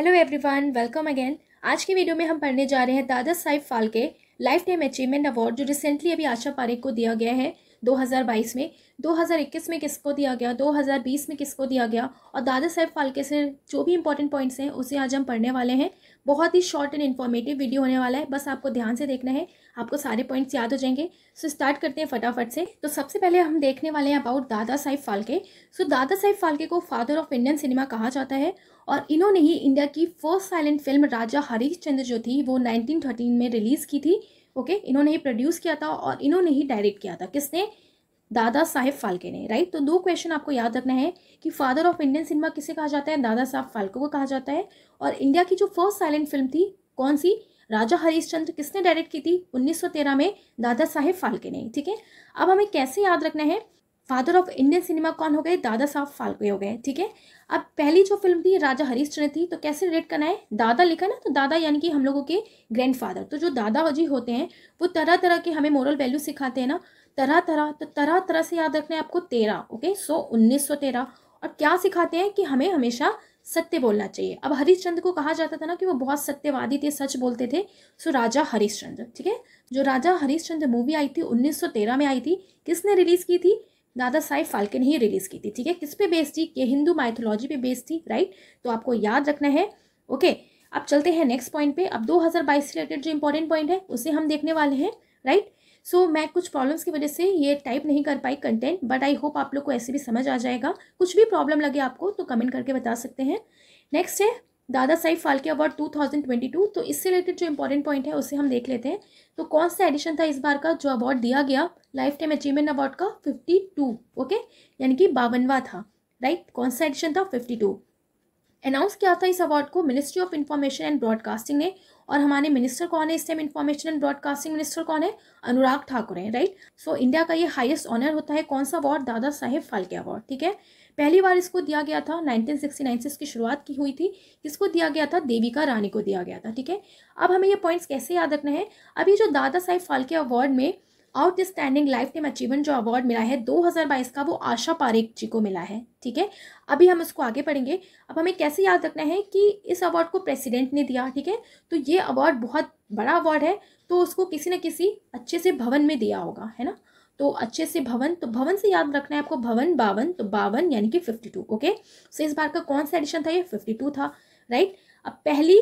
Hello everyone welcome again आज की video में हम पढ़ने जा रहे हैं Dadasaheb Phalke lifetime achievement award जो रिसेंटली अभी आशा पारेख को दिया गया है 2022 में 2021 में किसको दिया गया 2020 में किसको दिया गया और दादा साहेब फालके से जो भी इंपॉर्टेंट पॉइंट्स हैं उसे आज हम पढ़ने वाले हैं बहुत ही शॉर्ट एंड इन्फॉर्मेटिव वीडियो होने वाला है बस आपको ध्यान से देखना है आपको सारे पॉइंट्स याद हो जाएंगे सो स्टार्ट करते हैं फटाफट से तो सबसे पहले हम देखने वाले हैं अबाउट दादा साहेब फालके सो दादा साहेब फालके को फादर ऑफ इंडियन सिनेमा कहा जाता है और इन्होंने ही इंडिया की first silent film Raja Harishchandra जो थी वो नाइनटीन में रिलीज़ की थी ओके इन्होंने ही प्रोड्यूस किया था और इन्होंने ही डायरेक्ट किया था किसने दादा साहेब फाल्के ने राइट तो दो क्वेश्चन आपको याद रखना है कि फादर ऑफ इंडियन सिनेमा किसे कहा जाता है दादा साहब फाल्के को कहा जाता है और इंडिया की जो फर्स्ट साइलेंट फिल्म थी कौन सी राजा हरीश्चंद्र किसने डायरेक्ट की थी 1913 में दादा साहेब फाल्के ने ठीक है अब हमें कैसे याद रखना है फादर ऑफ इंडियन सिनेमा कौन हो गए दादा साहब फाल्के हो गए ठीक है अब पहली जो फिल्म थी राजा हरिश्चंद्र थी तो कैसे रिलेट करना है दादा लिखा ना तो दादा यानी कि हम लोगों के ग्रैंडफादर तो जो दादा जी होते हैं वो तरह तरह के हमें मॉरल वैल्यू सिखाते हैं ना तरह तरह तो तरह तरह से याद रखना है आपको तेरह ओके सो उन्नीस सौ तेरह और क्या सिखाते हैं कि हमें हमेशा सत्य बोलना चाहिए अब हरिश्चंद्र को कहा जाता था ना कि वो बहुत सत्यवादी थे सच बोलते थे सो राजा हरिश्चंद्र ठीक है जो राजा हरिश्चंद्र मूवी आई थी 1913 में आई थी किसने रिलीज़ की थी दादा साहेब फाल्के ने ही रिलीज़ की थी ठीक है किस पे बेस्ड थी ये हिंदू माइथोलॉजी पे बेस्ड थी राइट तो आपको याद रखना है ओके अब चलते हैं नेक्स्ट पॉइंट पे अब 2022 से रिलेटेड जो इंपॉर्टेंट पॉइंट है उसे हम देखने वाले हैं राइट सो so, मैं कुछ प्रॉब्लम्स की वजह से ये टाइप नहीं कर पाई कंटेंट बट आई होप आप लोग को ऐसे भी समझ आ जाएगा कुछ भी प्रॉब्लम लगे आपको तो कमेंट करके बता सकते हैं नेक्स्ट है दादा साहिब फाल्के अवार्ड 2022 तो इससे रिलेटेड जो इंपॉर्टेंट पॉइंट है उसे हम देख लेते हैं तो कौन सा एडिशन था इस बार का जो अवार्ड दिया गया लाइफ टाइम अचीवमेंट अवार्ड का 52 ओके यानी कि बावनवा था राइट कौन सा एडिशन था 52 अनाउंस किया था इस अवार्ड को ministry of information and broadcasting ने और हमारे मिनिस्टर कौन है इस time information and broadcasting minister कौन है अनुराग ठाकुर है राइट सो इंडिया का ये हाईएस्ट ऑनर होता है कौन सा अवार्ड दादा साहेब फाल्के अवार्ड ठीक है पहली बार इसको दिया गया था 1969 से इसकी शुरुआत की हुई थी किसको दिया गया था देविका रानी को दिया गया था ठीक है अब हमें ये पॉइंट्स कैसे याद रखना है अभी जो दादा साहेब फाल्के अवार्ड में आउटस्टैंडिंग लाइफ टाइम अचीवमेंट जो अवार्ड मिला है 2022 का वो आशा पारेख जी को मिला है ठीक है अभी हम उसको आगे पढ़ेंगे अब हमें कैसे याद रखना है कि इस अवार्ड को प्रेसिडेंट ने दिया ठीक है तो ये अवार्ड बहुत बड़ा अवार्ड है तो उसको किसी न किसी अच्छे से भवन में दिया होगा है ना तो अच्छे से भवन तो भवन से याद रखना है आपको भवन बावन तो बावन यानी कि फिफ्टी टू ओके सो इस बार का कौन सा एडिशन था ये फिफ्टी टू था राइट अब पहली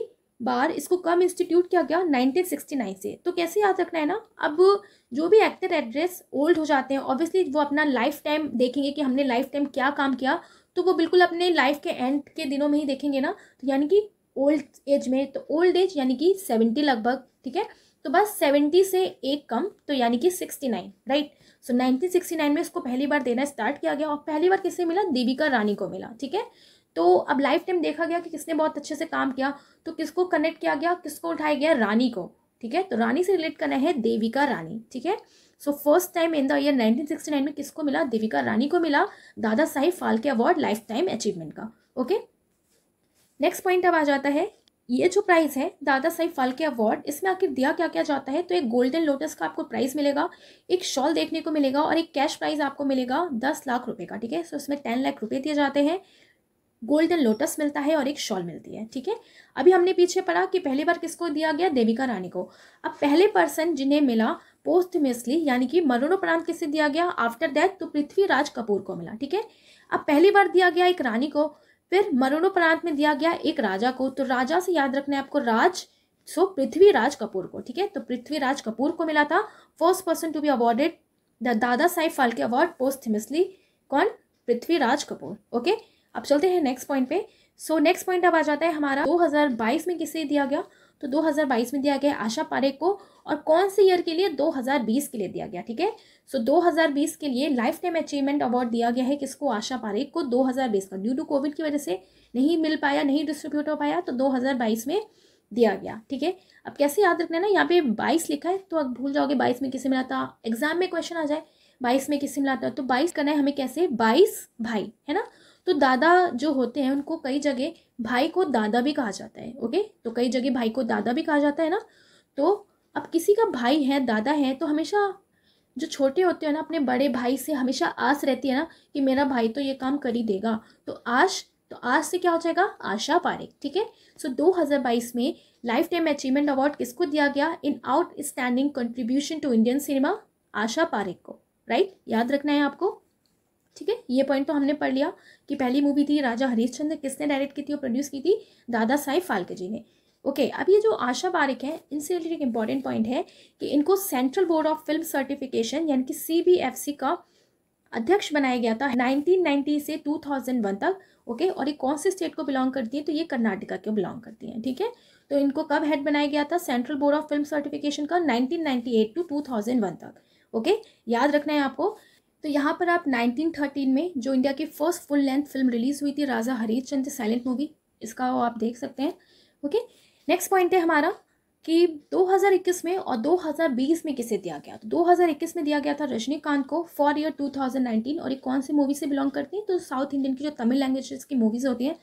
बार इसको कब इंस्टीट्यूट किया गया नाइनटीन सिक्सटी नाइन से तो कैसे याद रखना है ना अब जो भी एक्टर एड्रेस ओल्ड हो जाते हैं ऑब्वियसली वो अपना लाइफ टाइम देखेंगे कि हमने लाइफ टाइम क्या काम किया तो वो बिल्कुल अपने लाइफ के एंड के दिनों में ही देखेंगे ना तो यानी कि ओल्ड एज में तो ओल्ड एज यानी कि सेवेंटी लगभग ठीक है तो बस सेवेंटी से एक कम तो यानी कि sixty nine right so nineteen sixty nine में इसको पहली बार देना स्टार्ट किया गया और पहली बार किसे मिला देविका रानी को मिला ठीक है तो अब लाइफ टाइम देखा गया कि किसने बहुत अच्छे से काम किया तो किसको कनेक्ट किया गया किसको उठाया गया रानी को ठीक है तो रानी से रिलेट करना है देविका रानी ठीक है so first time in the year 1969 में किसको मिला देविका रानी को मिला Dadasaheb Phalke award lifetime achievement का ओके नेक्स्ट पॉइंट अब आ जाता है ये जो प्राइज़ है दादा साहिब फालके अवार्ड इसमें आखिर दिया क्या क्या जाता है तो एक गोल्डन लोटस का आपको प्राइज़ मिलेगा एक शॉल देखने को मिलेगा और एक कैश प्राइज़ आपको मिलेगा दस लाख रुपए का ठीक है सो इसमें टेन लाख रुपए दिए जाते हैं गोल्डन लोटस मिलता है और एक शॉल मिलती है ठीक है अभी हमने पीछे पढ़ा कि पहली बार किसको दिया गया देविका रानी को अब पहले पर्सन जिन्हें मिला पोस्टमियसली यानी कि मरणोपरांत किसे दिया गया आफ्टर डेथ तो पृथ्वीराज कपूर को मिला ठीक है अब पहली बार दिया गया एक रानी को फिर मरणोपरांत में दिया गया एक राजा को तो राजा से याद रखना है आपको राज सो पृथ्वीराज कपूर को ठीक है तो पृथ्वीराज कपूर को मिला था first person to be awarded the Dadasaheb Phalke award posthumously कौन पृथ्वीराज कपूर ओके अब चलते हैं नेक्स्ट पॉइंट पे सो नेक्स्ट पॉइंट अब आ जाता है हमारा 2022 में किसे दिया गया तो 2022 में दिया गया आशा पारेख को और कौन से ईयर के लिए 2020 के लिए दिया गया ठीक है सो 2020 के लिए लाइफ टाइम अचीवमेंट अवार्ड दिया गया है किसको आशा पारेख को 2020 का ड्यू टू कोविड की वजह से नहीं मिल पाया नहीं डिस्ट्रीब्यूट हो पाया तो 2022 में दिया गया ठीक है अब कैसे याद रखना है ना यहाँ पे बाईस लिखा है तो अब भूल जाओगे बाईस में किसे मिला था एग्जाम में क्वेश्चन आ जाए बाईस में किसे मिला था तो बाईस करना है हमें कैसे बाईस भाई है ना तो दादा जो होते हैं उनको कई जगह भाई को दादा भी कहा जाता है ओके तो कई जगह भाई को दादा भी कहा जाता है ना तो अब किसी का भाई है दादा है तो हमेशा जो छोटे होते हैं ना अपने बड़े भाई से हमेशा आस रहती है ना कि मेरा भाई तो ये काम कर ही देगा तो आश तो आज से क्या हो जाएगा आशा पारेख ठीक है सो दो हज़ार बाईस में लाइफ टाइम अचीवमेंट अवार्ड किसको दिया गया in outstanding contribution to Indian cinema Asha Parekh को राइट याद रखना है आपको ठीक है ये पॉइंट तो हमने पढ़ लिया कि पहली मूवी थी राजा हरीशचंद्र किसने डायरेक्ट की थी और प्रोड्यूस की थी दादा साहेब फाल्के जी ने ओके okay, अब ये जो आशा बारिक है इनसे रिलेटेड एक इंपॉर्टेंट पॉइंट है कि इनको central board of film certification यानी कि सी का अध्यक्ष बनाया गया था 1990 से 2001 तक ओके okay, और ये कौन से स्टेट को बिलोंग करती है तो ये कर्नाटका के बिलोंग करती हैं ठीक है थीके? तो इनको कब हेड बनाया गया था central board of film certification का नाइनटीन टू टू तक ओके okay? याद रखना है आपको तो यहाँ पर आप 1913 में जो इंडिया की first full length film release हुई थी राजा चंद साइलेंट मूवी इसका वो आप देख सकते हैं ओके नेक्स्ट पॉइंट है हमारा कि 2021 में और 2020 में किसे दिया गया तो 2021 में दिया गया था रजनीकांत को फॉर ईयर 2019 और ये कौन सी मूवी से बिलोंग करती हैं तो साउथ इंडियन की जो तमिल लैंग्वेज की मूवीज़ होती हैं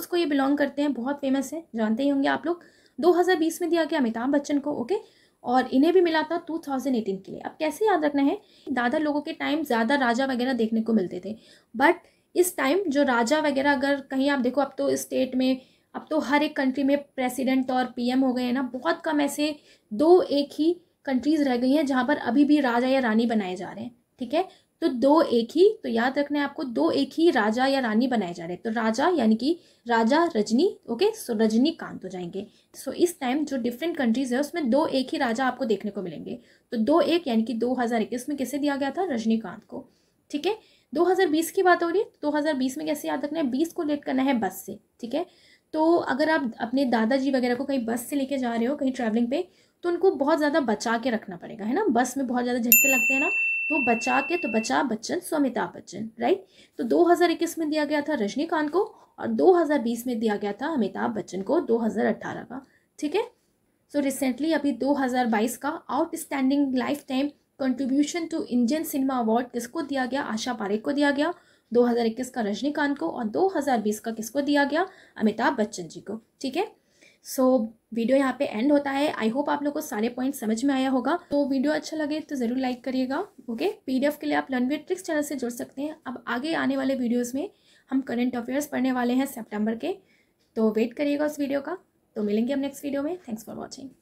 उसको ये बिलोंग करते हैं बहुत फेमस है जानते ही होंगे आप लोग 2020 में दिया गया अमिताभ बच्चन को ओके okay? और इन्हें भी मिला था 2018 के लिए अब कैसे याद रखना है दादा लोगों के टाइम ज़्यादा राजा वगैरह देखने को मिलते थे बट इस टाइम जो राजा वगैरह अगर कहीं आप देखो अब तो स्टेट में अब तो हर एक कंट्री में प्रेसिडेंट और पीएम हो गए हैं ना बहुत कम ऐसे दो एक ही कंट्रीज़ रह गई हैं जहाँ पर अभी भी राजा या रानी बनाए जा रहे हैं ठीक है तो दो एक ही तो याद रखना है आपको दो एक ही राजा या रानी बनाए जा रहे हैं तो राजा यानी कि Raja Rajni okay so Rajinikanth हो जाएंगे सो इस टाइम जो डिफरेंट कंट्रीज है उसमें दो एक ही राजा आपको देखने को मिलेंगे तो दो एक यानी कि दो हज़ार इक्कीस में किसे दिया गया था रजनीकांत को ठीक है 2020 की बात हो रही है तो 2020 में कैसे याद रखना है बीस को लेट करना है बस से ठीक है तो अगर आप अपने दादाजी वगैरह को कहीं बस से लेके जा रहे हो कहीं ट्रैवलिंग पे तो उनको बहुत ज़्यादा बचा के रखना पड़ेगा है ना बस में बहुत ज़्यादा झटके लगते हैं ना तो बचा के तो बचा बच्चन सो अमिताभ बच्चन राइट तो 2021 में दिया गया था रजनीकांत को और 2020 में दिया गया था अमिताभ बच्चन को 2018 का ठीक है सो रिसेंटली अभी 2022 का outstanding lifetime contribution to Indian cinema award किसको दिया गया आशा पारेख को दिया गया 2021 का रजनीकांत को और 2020 का किसको दिया गया अमिताभ बच्चन जी को ठीक है सो so, वीडियो यहाँ पे एंड होता है आई होप आप लोग को सारे पॉइंट समझ में आया होगा तो वीडियो अच्छा लगे तो ज़रूर लाइक करिएगा ओके पीडीएफ के लिए आप लर्नवे ट्रिक्स चैनल से जुड़ सकते हैं अब आगे आने वाले वीडियोस में हम करंट अफेयर्स पढ़ने वाले हैं सेप्टेम्बर के तो वेट करिएगा उस वीडियो का तो मिलेंगे हम नेक्स्ट वीडियो में थैंक्स फॉर वॉचिंग